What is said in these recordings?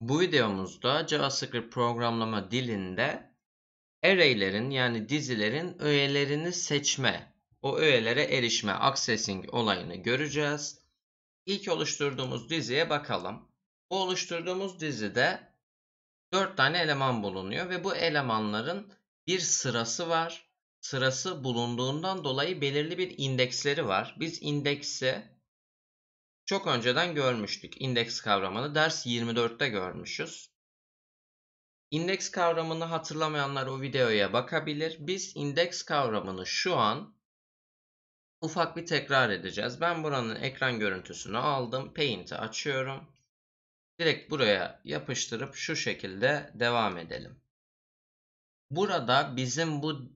Bu videomuzda JavaScript programlama dilinde array'lerin yani dizilerin öğelerini seçme, o öğelere erişme, accessing olayını göreceğiz. İlk oluşturduğumuz diziye bakalım. Bu oluşturduğumuz dizide 4 tane eleman bulunuyor ve bu elemanların bir sırası var. Sırası bulunduğundan dolayı belirli bir indeksleri var. Biz indeksi çok önceden görmüştük. İndeks kavramını ders 24'te görmüşüz. İndeks kavramını hatırlamayanlar o videoya bakabilir. Biz indeks kavramını şu an ufak bir tekrar edeceğiz. Ben buranın ekran görüntüsünü aldım. Paint'i açıyorum. Direkt buraya yapıştırıp şu şekilde devam edelim. Burada bizim bu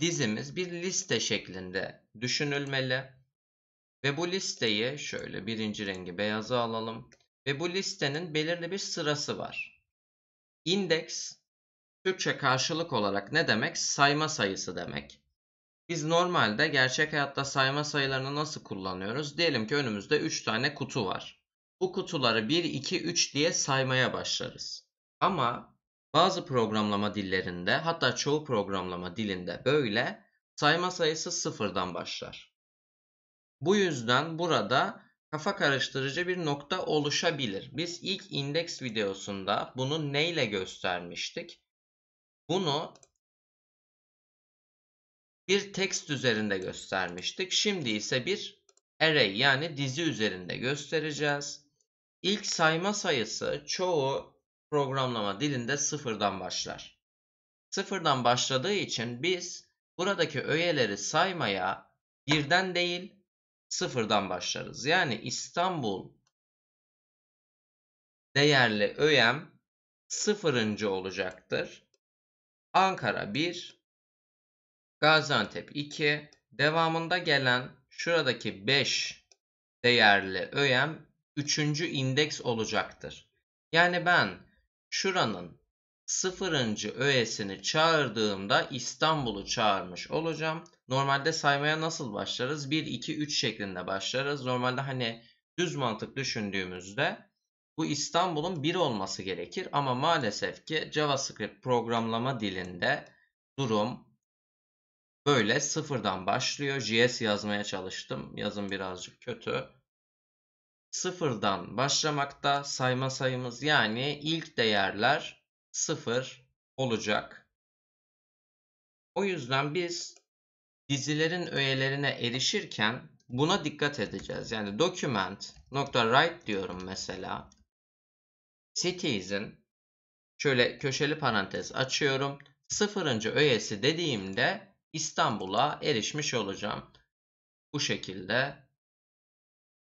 dizimiz bir liste şeklinde düşünülmeli. Ve bu listeyi şöyle birinci rengi beyaza alalım. Ve bu listenin belirli bir sırası var. İndeks Türkçe karşılık olarak ne demek? Sayma sayısı demek. Biz normalde gerçek hayatta sayma sayılarını nasıl kullanıyoruz? Diyelim ki önümüzde 3 tane kutu var. Bu kutuları 1, 2, 3 diye saymaya başlarız. Ama bazı programlama dillerinde hatta çoğu programlama dilinde böyle sayma sayısı sıfırdan başlar. Bu yüzden burada kafa karıştırıcı bir nokta oluşabilir. Biz ilk indeks videosunda bunu neyle göstermiştik? Bunu bir text üzerinde göstermiştik. Şimdi ise bir array yani dizi üzerinde göstereceğiz. İlk sayma sayısı çoğu programlama dilinde sıfırdan başlar. Sıfırdan başladığı için biz buradaki öğeleri saymaya birden değil sıfırdan başlarız. Yani İstanbul değerli öğem sıfırıncı olacaktır. Ankara 1, Gaziantep 2, devamında gelen şuradaki 5 değerli öğem 3. indeks olacaktır. Yani ben şuranın 0. öğesini çağırdığımda İstanbul'u çağırmış olacağım. Normalde saymaya nasıl başlarız? 1, 2, 3 şeklinde başlarız. Normalde hani düz mantık düşündüğümüzde bu İstanbul'un 1 olması gerekir. Ama maalesef ki JavaScript programlama dilinde durum böyle sıfırdan başlıyor. JS yazmaya çalıştım. Yazım birazcık kötü. Sıfırdan başlamakta sayma sayımız yani ilk değerler sıfır olacak. O yüzden biz dizilerin öğelerine erişirken buna dikkat edeceğiz. Yani document write diyorum mesela. Cities'in şöyle köşeli parantez açıyorum. Sıfırıncı öğesi dediğimde İstanbul'a erişmiş olacağım. Bu şekilde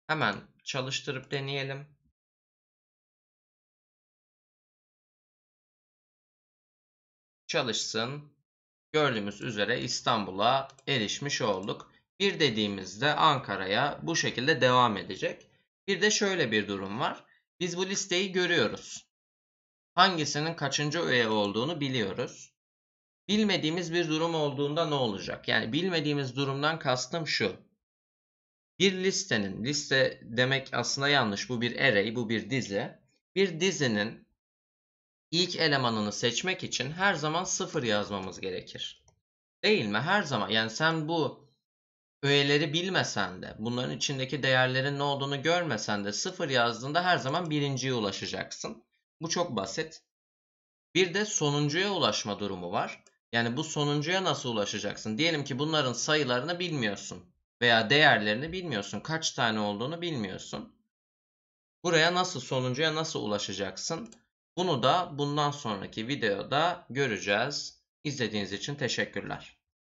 hemen çalıştırıp deneyelim. Çalışsın gördüğümüz üzere İstanbul'a erişmiş olduk. Bir dediğimizde Ankara'ya bu şekilde devam edecek. Bir de şöyle bir durum var. Biz bu listeyi görüyoruz. Hangisinin kaçıncı üye olduğunu biliyoruz. Bilmediğimiz bir durum olduğunda ne olacak? Yani bilmediğimiz durumdan kastım şu. Bir listenin, liste demek aslında yanlış. Bu bir array, bu bir dizi. Bir dizinin ilk elemanını seçmek için her zaman 0 yazmamız gerekir. Değil mi? Her zaman. Yani sen bu öğeleri bilmesen de, bunların içindeki değerlerin ne olduğunu görmesen de 0 yazdığında her zaman birinciye ulaşacaksın. Bu çok basit. Bir de sonuncuya ulaşma durumu var. Yani bu sonuncuya nasıl ulaşacaksın? Diyelim ki bunların sayılarını bilmiyorsun veya değerlerini bilmiyorsun. Kaç tane olduğunu bilmiyorsun. Buraya nasıl sonuncuya nasıl ulaşacaksın? Bunu da bundan sonraki videoda göreceğiz. İzlediğiniz için teşekkürler.